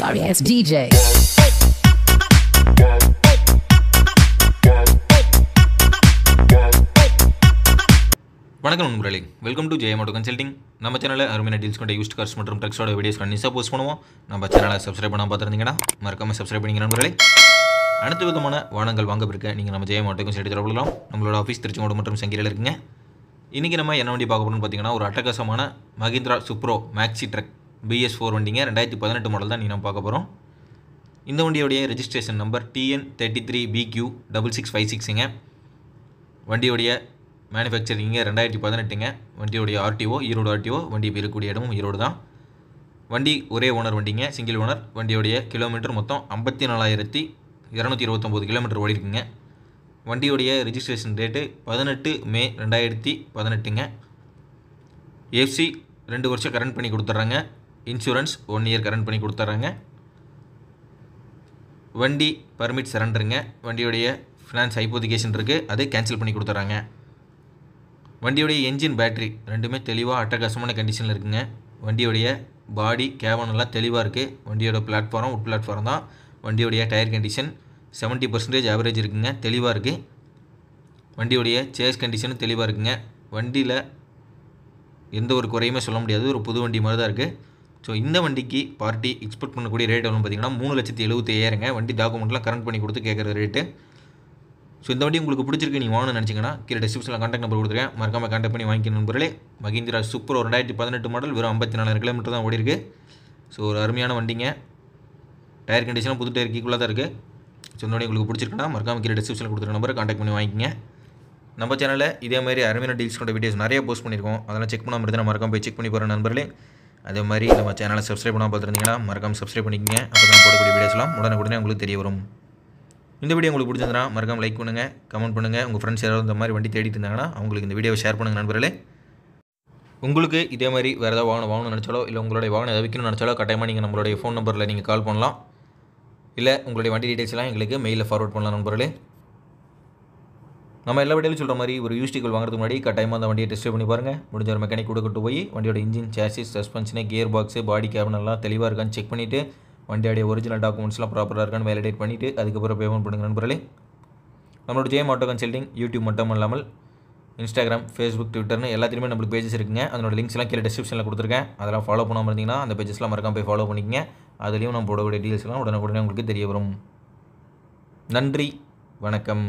sorry ass DJ. வணக்கம் நண்பர்களே welcome to ஜெயமோட்டோ consulting நம்ம சேனலில் அருமையான டீல்ஸ் கொண்ட யூஸ்ட் கார்ஸ் மற்றும் ட்ரக்ஸோட வீடியோஸ் கண்டிப்பாக போஸ்ட் பண்ணுவோம் நம்ம சேனலை சப்ஸ்கிரைப் பண்ணால் பார்த்துருந்தீங்கன்னா மறக்காமல் சப்ஸ்கிரைப் பண்ணிங்க நண்பர்களே அனைத்து விதமான வானங்கள் வாங்கப்பிருக்க நீங்கள் நம்ம ஜெயமோட்டோ கன்சல்டி தொடரலாம் நம்மளோட ஆஃபீஸ் திருச்செங்கோடு மற்றும் சங்கிரியில் இருக்குங்க இன்றைக்கி நம்ம என்ன வண்டி பார்க்க போகிறோம்னு பார்த்தீங்கன்னா ஒரு அட்டகாசமான Mahindra Supro Maxi truck BS four வண்டிங்க ரெண்டாயிரத்தி பதினெட்டு மாடல் தான் நீங்கள் நம்ம பார்க்க போகிறோம் இந்த வண்டியோடைய registration number TN thirty three B Q double six five சிக்ஸுங்க வண்டியோடைய மேனுஃபேக்சரிங்க ரெண்டாயிரத்தி பதினெட்டுங்க வண்டியோடைய ஆர்டிஓ ஈரோடு ஆர்டிஓ வண்டி இருக்கக்கூடிய இடமும் ஈரோடு தான் வண்டி ஒரே ஓனர் வண்டிங்க சிங்கிள் ஓனர் வண்டியோடைய கிலோமீட்டர் மொத்தம் ஐம்பத்தி நாலாயிரத்தி இரநூத்தி இருபத்தொம்போது கிலோமீட்டர் ஓடிருக்குங்க வண்டியோடைய ரிஜிஸ்ட்ரேஷன் ரேட்டு பதினெட்டு மே ரெண்டாயிரத்தி பதினெட்டுங்க ஏஃப்சி ரெண்டு வருஷம் கரண்ட் பண்ணி கொடுத்துட்றாங்க இன்சூரன்ஸ் ஒன் இயர் கரண்ட் பண்ணி கொடுத்துட்றாங்க வண்டி பர்மிட் சரண்டருங்க வண்டியுடைய ஃபினான்ஸ் ஹைப்போதிகேஷன் இருக்குது அது கேன்சல் பண்ணி கொடுத்துட்றாங்க வண்டியுடைய என்ஜின் பேட்ரி ரெண்டுமே தெளிவாக அட்டகாசமான கண்டிஷனில் இருக்குங்க வண்டியுடைய பாடி கேவன் எல்லாம் தெளிவாக இருக்குது வண்டியோட பிளாட்ஃபார்ம் உட் பிளாட்ஃபார்ம் தான் வண்டியுடைய tyre condition seventy percentage average இருக்குங்க தெளிவாக இருக்குது வண்டியுடைய சேஸ் கண்டிஷனும் தெளிவாக இருக்குங்க வண்டியில் எந்த ஒரு குறையுமே சொல்ல முடியாது ஒரு புது வண்டி மாதிரி தான் இருக்குது ஸோ இந்த வண்டிக்கு பார்ட்டி எக்ஸ்பெக்ட் பண்ணக்கூடிய ரேட் எவ்வளோ பார்த்தீங்கன்னா மூணு லட்சத்தி எழுபத்தி ஏறுங்க வண்டி டாக்குமெண்ட்லாம் கரண்ட் பண்ணி கொடுத்து கேட்குற ரேட்டு ஸோ இந்த வண்டி உங்களுக்கு பிடிச்சிருக்கு நீங்கள் வாங்கணும்னு நினச்சிங்கன்னா கீழே டிஸ்கிரிப்ஷனில் காண்டாக்ட் நம்பர் கொடுத்துருக்கேன் மறக்காமல் காண்டாக்ட் பண்ணி வாங்கிக்கணும் நண்பர்களே மகிந்திரா சூப்பர் ஒரு ரெண்டாயிரத்தி பதினெட்டு மாடல் வெறும் ஐம்பத்தி நாலாயிரம் கிலோமீட்டர் தான் ஓடி இருக்குது ஸோ ஒரு அருமையான வண்டிங்க டயர் கண்டிஷனாக புது டயர் கீக்குள்ளே தான் இருக்குது ஸோ இந்த வண்டி உங்களுக்கு பிடிச்சிருக்கேன் மறக்காமல் கீழே டிஸ்கிரிப்ஷனில் கொடுத்துருக்க நம்பரை காண்டாக்ட் பண்ணி வாங்கிங்க நம்ம சேனலில் இதே மாதிரி அருமையான டீல்ஸ் கொண்ட வீடியோஸ் நிறைய போஸ்ட் பண்ணியிருக்கோம் அதெல்லாம் செக் பண்ணாமல் இருந்தால் மறக்காம போய் செக் பண்ணி போகிற நண்பர்களே அதே மாதிரி நம்ம சேனலை சப்ஸ்கிரைப் பண்ணால் பார்த்துருந்தீங்கன்னா மறக்காமல் சப்ஸ்கிரைப் பண்ணிக்கங்க அப்போ தான் போடக்கூடிய வீடியோஸ்லாம் உடனே உங்களுக்கு தெரிய வரும் இந்த வீடியோ உங்களுக்கு பிடிச்சிருந்தனா மறக்காமல் லைக் பண்ணுங்கள் கமெண்ட் பண்ணுங்கள் உங்கள் ஃப்ரெண்ட்ஸ் யாராவது இந்த மாதிரி வண்டி தேடிட்டு இருந்தாங்கன்னா அவங்களுக்கு இந்த வீடியோவை ஷேர் பண்ணுங்கள் நண்பர்களே உங்களுக்கு இதே மாதிரி வேறு ஏதாவது வாகனம் வாங்கணும்னு நினச்சாலோ இல்லை உங்களுடைய வாகனம் எதாவது வைக்கணும்னு நினச்சாலோ கட்டாயமாக நீங்கள் நம்மளுடைய ஃபோன் நம்பரில் நீங்கள் கால் பண்ணலாம் இல்லை உங்களுடைய வண்டி டீட்டெயில்ஸ்லாம் எங்களுக்கு மெயிலில் ஃபார்வர்ட் பண்ணலாம் நண்பர்களே நம்ம எல்லா வீடியோலையும் சொல்கிற மாதிரி ஒரு யூஸ்டிக்கல் வாங்குறதுக்கு முன்னாடி கட்டாயமாக அந்த வண்டியை டெஸ்ட் பண்ணி பாருங்கள் முடிஞ்ச ஒரு மெக்கானிக் கொடுக்கட்டு போய் வண்டியோட engine chassis suspension gear box body cabin எல்லாம் தெளிவாக இருக்கான்னு செக் பண்ணிவிட்டு வண்டியோடைய ஒரிஜினல் டாக்குமெண்ட்ஸ்லாம் ப்ராப்பராக இருக்கான்னு வேலிடேட் பண்ணிவிட்டு அதுக்கப்புறம் பேமெண்ட் பண்ணுங்க நண்பர்களே நம்மளோட ஜே ஆட்டோ கன்சல்டிங் யூடியூப் மட்டும் இல்லாமல் இன்ஸ்டாகிராம் ஃபேஸ்புக் ட்விட்டர்னு எல்லாத்துலேயுமே நம்மளுக்கு பேஜஸ் இருக்குங்க அதனோட லிங்க்ஸ்லாம் கீழே டிஸ்கிரிப்ஷனில் கொடுத்துருக்கேன் அதெல்லாம் ஃபாலோ பண்ணாமல் இருந்தீங்கன்னா அந்த பேஜஸ்லாம் மறக்காம போய் ஃபாலோ பண்ணிக்கங்க அதுலேயும் நம்ம போடக்கூடிய டீல்ஸ்லாம் உடனே உங்களுக்கு தெரிய வரும் நன்றி வணக்கம்